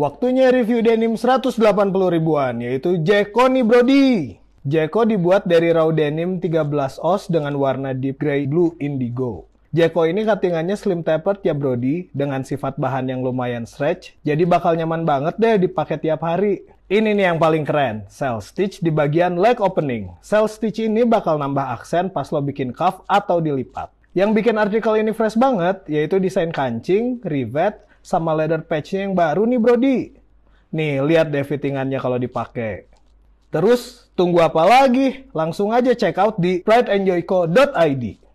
Waktunya review denim 180 ribuan, yaitu Jeko nih Brody. Jeko dibuat dari raw denim 13 oz dengan warna deep grey blue indigo. Jeko ini katingannya slim tapered ya Brody, dengan sifat bahan yang lumayan stretch, jadi bakal nyaman banget deh dipakai tiap hari. Ini nih yang paling keren, sel stitch di bagian leg opening. Sel stitch ini bakal nambah aksen pas lo bikin cuff atau dilipat. Yang bikin artikel ini fresh banget, yaitu desain kancing, rivet, sama leather patchnya yang baru nih Brody. Nih, lihat deh fittingannya kalau dipakai. Terus, tunggu apa lagi? Langsung aja check out di prideandjoyco.id.